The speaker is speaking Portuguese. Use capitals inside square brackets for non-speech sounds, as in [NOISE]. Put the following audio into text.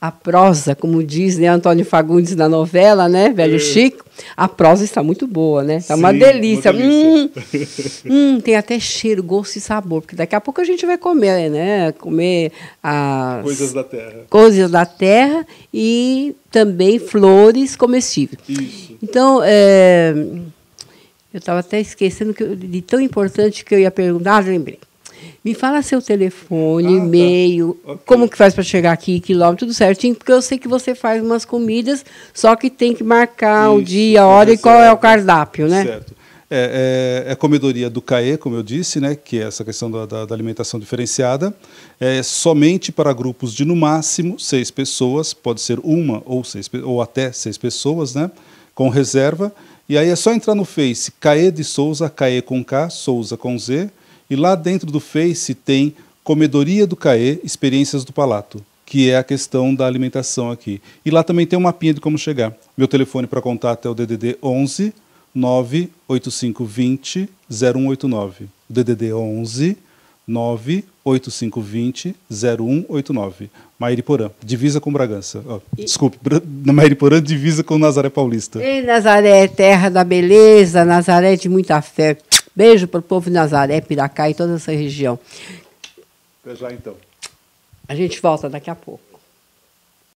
a prosa, como diz né, Antônio Fagundes na novela, né, velho é. Chico, a prosa está muito boa, né? Está Sim, uma delícia. Uma delícia. Hum, hum, tem até cheiro, gosto e sabor, porque daqui a pouco a gente vai comer, né? Comer as coisas da terra. Coisas da terra e também flores comestíveis. Isso. Então, é, eu estava até esquecendo que, de tão importante que eu ia perguntar, ah, lembrei. Me fala seu telefone, ah, tá. e-mail, tá. okay. como que faz para chegar aqui, quilômetro, tudo certinho, porque eu sei que você faz umas comidas, só que tem que marcar Isso, o dia, a hora é e qual é o cardápio, né? Certo. É, é, é, a comedoria do CAE, como eu disse, né, que é essa questão da, da, da, alimentação diferenciada, é somente para grupos de no máximo seis pessoas, pode ser uma ou, seis, ou até seis pessoas, né, com reserva. E aí é só entrar no Face CAE de Souza, CAE com K, Souza com Z, e lá dentro do Face tem Comedoria do CAE, Experiências do Palato, que é a questão da alimentação aqui. E lá também tem um mapinha de como chegar. Meu telefone para contato é o DDD 11 98520 0189. DDD 11 98520 0189. Mairiporã, divisa com Bragança. Oh, e... Desculpe, [LAUGHS] Mairiporã divisa com Nazaré Paulista. Ei, Nazaré, terra da beleza, Nazaré de muita fé. Beijo para o povo de Nazaré, Piracá e toda essa região. Pois então. A gente volta daqui a pouco.